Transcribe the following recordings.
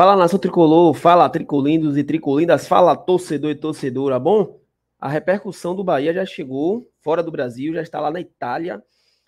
Fala nação tricolor, fala tricolindos e tricolindas, fala torcedor e torcedora, bom? A repercussão do Bahia já chegou fora do Brasil, já está lá na Itália.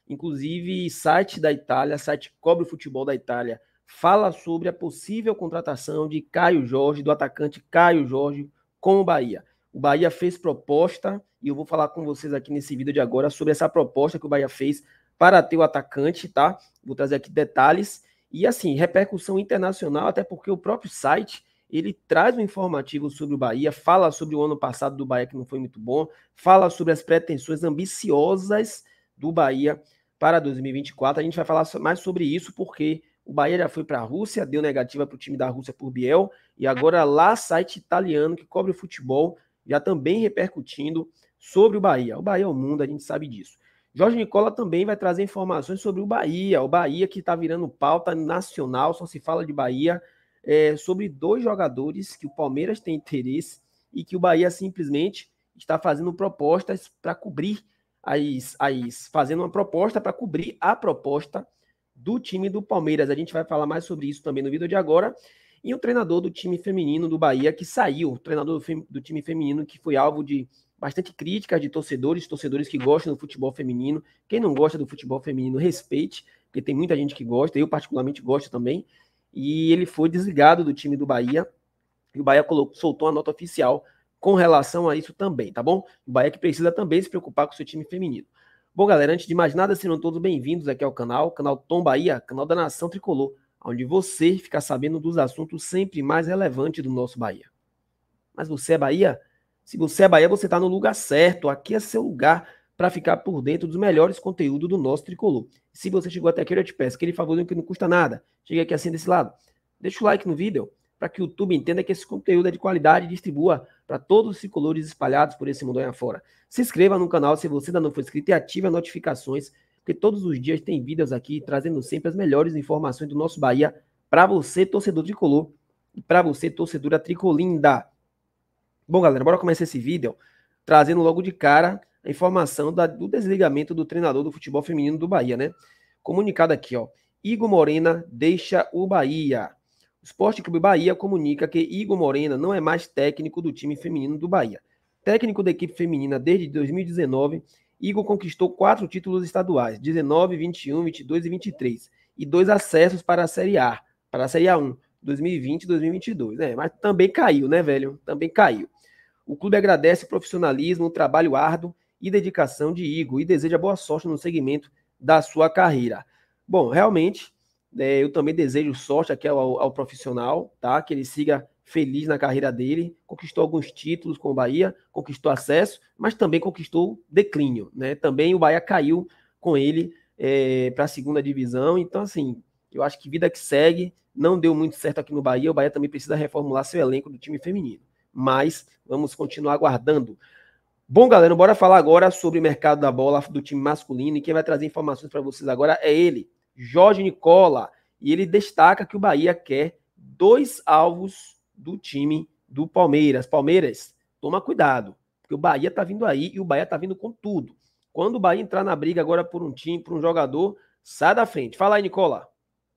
Inclusive, site da Itália, site Cobre Futebol da Itália, fala sobre a possível contratação de Caio Jorge, do atacante Caio Jorge, com o Bahia. O Bahia fez proposta, e eu vou falar com vocês aqui nesse vídeo de agora sobre essa proposta que o Bahia fez para ter o atacante, tá? Vou trazer aqui detalhes. E assim, repercussão internacional, até porque o próprio site ele traz um informativo sobre o Bahia, fala sobre o ano passado do Bahia que não foi muito bom, fala sobre as pretensões ambiciosas do Bahia para 2024. A gente vai falar mais sobre isso porque o Bahia já foi para a Rússia, deu negativa para o time da Rússia por Biel, e agora lá site italiano que cobre o futebol já também repercutindo sobre o Bahia. O Bahia é o mundo, a gente sabe disso. Jorge Nicola também vai trazer informações sobre o Bahia. O Bahia que está virando pauta nacional, só se fala de Bahia, é, sobre dois jogadores que o Palmeiras tem interesse e que o Bahia simplesmente está fazendo propostas para cobrir as, as. fazendo uma proposta para cobrir a proposta do time do Palmeiras. A gente vai falar mais sobre isso também no vídeo de agora. E o treinador do time feminino do Bahia que saiu, o treinador do, do time feminino que foi alvo de bastante críticas de torcedores, torcedores que gostam do futebol feminino. Quem não gosta do futebol feminino, respeite, porque tem muita gente que gosta, eu particularmente gosto também. E ele foi desligado do time do Bahia. E o Bahia colocou, soltou a nota oficial com relação a isso também, tá bom? O Bahia que precisa também se preocupar com o seu time feminino. Bom, galera, antes de mais nada, sejam todos bem-vindos aqui ao canal, canal Tom Bahia, canal da Nação Tricolor, onde você fica sabendo dos assuntos sempre mais relevantes do nosso Bahia. Mas você é Bahia? Se você é Bahia, você está no lugar certo. Aqui é seu lugar para ficar por dentro dos melhores conteúdos do nosso tricolor. Se você chegou até aqui, eu te peço aquele favorzinho que não custa nada. Chega aqui assim desse lado. Deixa o like no vídeo para que o YouTube entenda que esse conteúdo é de qualidade e distribua para todos os tricolores espalhados por esse mundo aí afora. Se inscreva no canal se você ainda não for inscrito e ative as notificações, porque todos os dias tem vídeos aqui trazendo sempre as melhores informações do nosso Bahia para você, torcedor tricolor, e para você, torcedora tricolinda. Bom, galera, bora começar esse vídeo trazendo logo de cara a informação da, do desligamento do treinador do futebol feminino do Bahia, né? Comunicado aqui, ó. Igor Morena deixa o Bahia. O Esporte Clube Bahia comunica que Igor Morena não é mais técnico do time feminino do Bahia. Técnico da equipe feminina desde 2019, Igor conquistou quatro títulos estaduais: 19, 21, 22 e 23, e dois acessos para a Série A, para a Série A1, 2020 e 2022. É, mas também caiu, né, velho? Também caiu. O clube agradece o profissionalismo, o trabalho árduo e dedicação de Igor e deseja boa sorte no segmento da sua carreira. Bom, realmente, é, eu também desejo sorte aqui ao, ao, profissional, tá? Que ele siga feliz na carreira dele. Conquistou alguns títulos com o Bahia, conquistou acesso, mas também conquistou declínio, né? Também o Bahia caiu com ele é, para a segunda divisão. Então, assim, eu acho que vida que segue não deu muito certo aqui no Bahia. O Bahia também precisa reformular seu elenco do time feminino mas vamos continuar aguardando. Bom, galera, bora falar agora sobre o mercado da bola do time masculino. E quem vai trazer informações para vocês agora é ele, Jorge Nicola. E ele destaca que o Bahia quer dois alvos do time do Palmeiras. Palmeiras, toma cuidado, porque o Bahia tá vindo aí e o Bahia tá vindo com tudo. Quando o Bahia entrar na briga agora por um time, por um jogador, sai da frente. Fala aí, Nicola.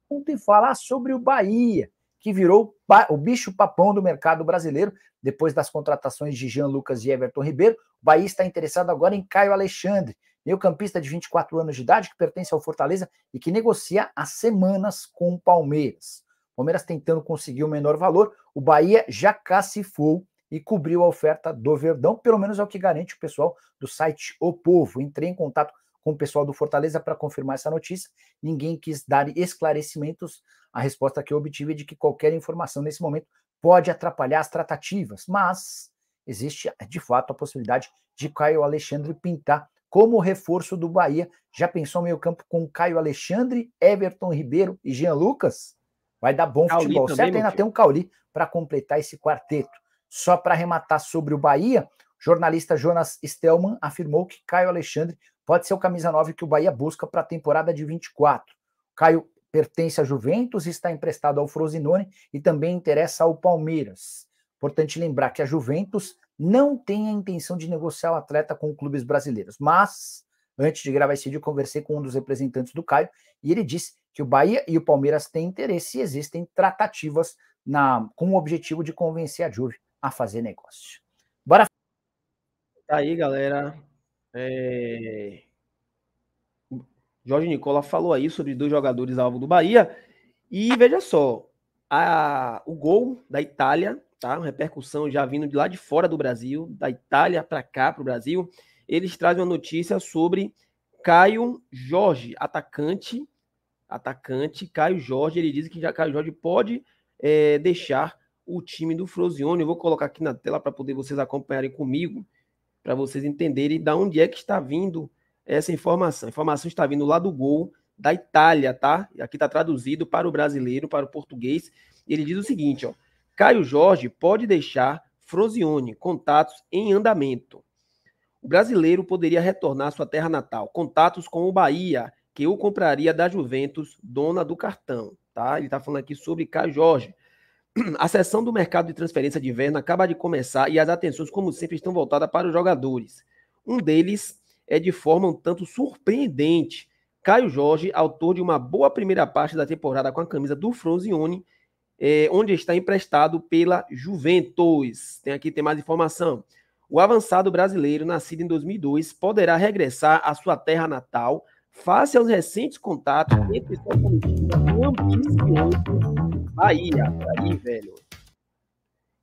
Ontem falar sobre o Bahia que virou o bicho papão do mercado brasileiro, depois das contratações de Jean Lucas e Everton Ribeiro. O Bahia está interessado agora em Caio Alexandre, meio-campista de 24 anos de idade, que pertence ao Fortaleza e que negocia há semanas com o Palmeiras. O Palmeiras tentando conseguir o menor valor, o Bahia já cacifou e cobriu a oferta do Verdão, pelo menos é o que garante o pessoal do site O Povo. Entrei em contato com o pessoal do Fortaleza para confirmar essa notícia. Ninguém quis dar esclarecimentos a resposta que eu obtive é de que qualquer informação nesse momento pode atrapalhar as tratativas, mas existe de fato a possibilidade de Caio Alexandre pintar como reforço do Bahia. Já pensou meio-campo com Caio Alexandre, Everton Ribeiro e Jean Lucas? Vai dar bom Cauli futebol. Também, certo, ainda tem um Cauli para completar esse quarteto. Só para arrematar sobre o Bahia, jornalista Jonas Stelman afirmou que Caio Alexandre pode ser o camisa 9 que o Bahia busca para a temporada de 24. Caio pertence à Juventus e está emprestado ao Frosinone e também interessa ao Palmeiras. Importante lembrar que a Juventus não tem a intenção de negociar o atleta com clubes brasileiros, mas antes de gravar esse vídeo conversei com um dos representantes do Caio e ele disse que o Bahia e o Palmeiras têm interesse e existem tratativas na, com o objetivo de convencer a Juve a fazer negócio. Bora! Tá aí, galera. É... Jorge Nicola falou aí sobre dois jogadores alvo do Bahia. E veja só, a, o gol da Itália, tá? Uma repercussão já vindo de lá de fora do Brasil, da Itália para cá, para o Brasil. Eles trazem uma notícia sobre Caio Jorge, atacante. Atacante, Caio Jorge. Ele diz que já Caio Jorge pode é, deixar o time do Frozione. Eu vou colocar aqui na tela para poder vocês acompanharem comigo, para vocês entenderem da onde é que está vindo essa informação. A informação está vindo lá do gol da Itália, tá? Aqui está traduzido para o brasileiro, para o português. Ele diz o seguinte, ó. Caio Jorge pode deixar Frosione contatos em andamento. O brasileiro poderia retornar à sua terra natal. Contatos com o Bahia, que o compraria da Juventus, dona do cartão, tá? Ele está falando aqui sobre Caio Jorge. A sessão do mercado de transferência de inverno acaba de começar e as atenções, como sempre, estão voltadas para os jogadores. Um deles é de forma um tanto surpreendente. Caio Jorge, autor de uma boa primeira parte da temporada com a camisa do Frosinone, é, onde está emprestado pela Juventus. Tem aqui tem mais informação. O avançado brasileiro, nascido em 2002, poderá regressar à sua terra natal face aos recentes contatos entre o ambicioso Bahia. Aí, velho.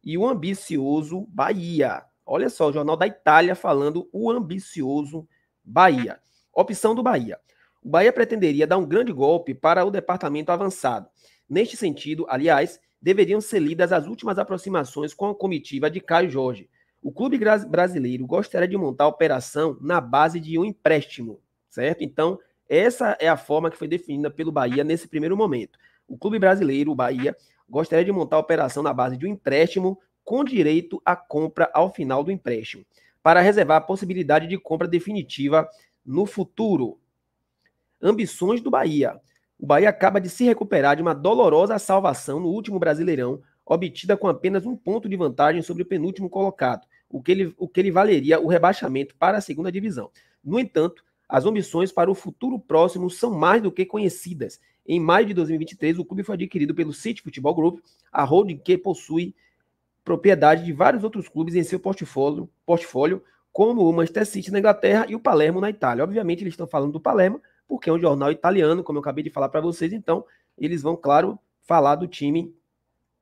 E o ambicioso Bahia. Olha só, o Jornal da Itália falando o ambicioso Bahia. Opção do Bahia. O Bahia pretenderia dar um grande golpe para o departamento avançado. Neste sentido, aliás, deveriam ser lidas as últimas aproximações com a comitiva de Caio Jorge. O clube brasileiro gostaria de montar a operação na base de um empréstimo, certo? Então, essa é a forma que foi definida pelo Bahia nesse primeiro momento. O clube brasileiro, o Bahia, gostaria de montar a operação na base de um empréstimo com direito à compra ao final do empréstimo para reservar a possibilidade de compra definitiva no futuro. Ambições do Bahia. O Bahia acaba de se recuperar de uma dolorosa salvação no último Brasileirão, obtida com apenas um ponto de vantagem sobre o penúltimo colocado, o que ele, o que ele valeria o rebaixamento para a segunda divisão. No entanto, as ambições para o futuro próximo são mais do que conhecidas. Em maio de 2023, o clube foi adquirido pelo City Futebol Group, a holding que possui propriedade de vários outros clubes em seu portfólio, portfólio como o Manchester City na Inglaterra e o Palermo na Itália. Obviamente, eles estão falando do Palermo, porque é um jornal italiano, como eu acabei de falar para vocês, então eles vão, claro, falar do time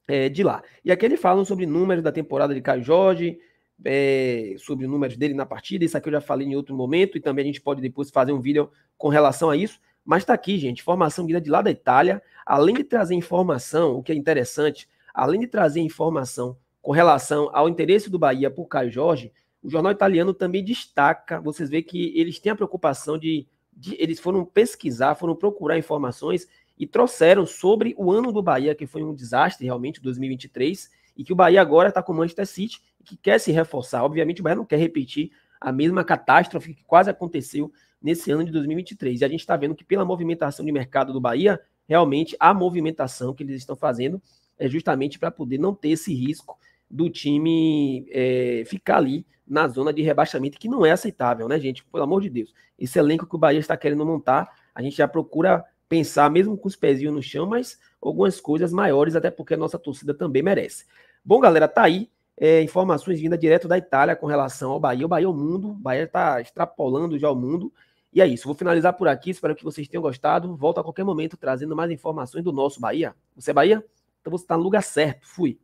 é, de lá. E aqui eles falam sobre números da temporada de Caio Jorge, é, sobre números dele na partida, isso aqui eu já falei em outro momento, e também a gente pode depois fazer um vídeo com relação a isso. Mas está aqui, gente, formação guia de lá da Itália, além de trazer informação, o que é interessante, além de trazer informação com relação ao interesse do Bahia por Caio Jorge, o jornal italiano também destaca, vocês veem que eles têm a preocupação de, de eles foram pesquisar, foram procurar informações e trouxeram sobre o ano do Bahia, que foi um desastre realmente, 2023, e que o Bahia agora está com o Manchester City, que quer se reforçar. Obviamente, o Bahia não quer repetir a mesma catástrofe que quase aconteceu nesse ano de 2023. E a gente está vendo que, pela movimentação de mercado do Bahia, realmente a movimentação que eles estão fazendo é justamente para poder não ter esse risco do time é, ficar ali na zona de rebaixamento, que não é aceitável, né, gente? Pelo amor de Deus. Esse elenco que o Bahia está querendo montar, a gente já procura pensar, mesmo com os pezinhos no chão, mas algumas coisas maiores, até porque a nossa torcida também merece. Bom, galera, tá aí. É, informações vindas direto da Itália com relação ao Bahia. O Bahia é o mundo, o Bahia está extrapolando já o mundo. E é isso, vou finalizar por aqui, espero que vocês tenham gostado. Volto a qualquer momento trazendo mais informações do nosso Bahia. Você é Bahia? Então você está no lugar certo. Fui.